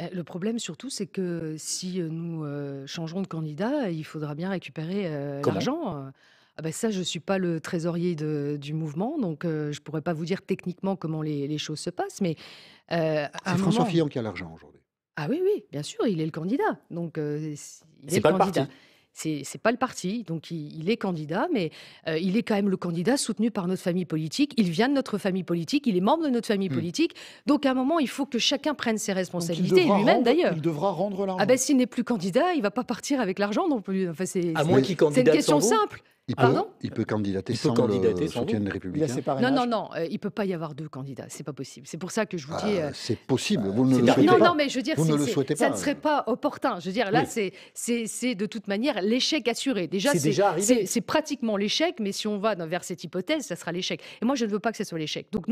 Eh, le problème surtout, c'est que si, euh, nous, changerons euh, changeons de candidat, il faudra bien récupérer, euh, l'argent, ah ben, ça, je suis pas le trésorier de du mouvement, donc je je pourrais pas vous dire techniquement comment les choses se passent, mais, C'est François Fillon qui a l'argent aujourd'hui. Ah oui, oui, bien sûr, il est le candidat, donc il C'est pas le candidat. parti? C'est n'est pas le parti. Donc, il, est candidat, mais euh, il est quand même le candidat soutenu par notre famille politique. Il vient de notre famille politique. Il est membre de notre famille hmm. politique. Donc, à un moment, il faut que chacun prenne ses responsabilités, lui-même d'ailleurs. Il devra rendre l'argent. Ah ben, s'il n'est plus candidat, il va pas partir avec l'argent non plus. Enfin, c'est, à moins qu'il C'est une question simple. Il, peut, il peut candidater sans peut le soutien Républicains. Hein. Non, non, non, euh, il ne peut pas y avoir deux candidats, c'est pas possible. C'est pour ça que je vous ah, dis. Euh, c'est possible, vous ne le souhaitez pas. Non, mais je veux dire, ça ne serait pas opportun. Je veux dire, là, c'est, c'est de toute manière l'échec assuré. Déjà, c'est pratiquement l'échec, mais si on va vers cette hypothèse, ça sera l'échec. Et moi, je ne veux pas que ce soit l'échec. Donc,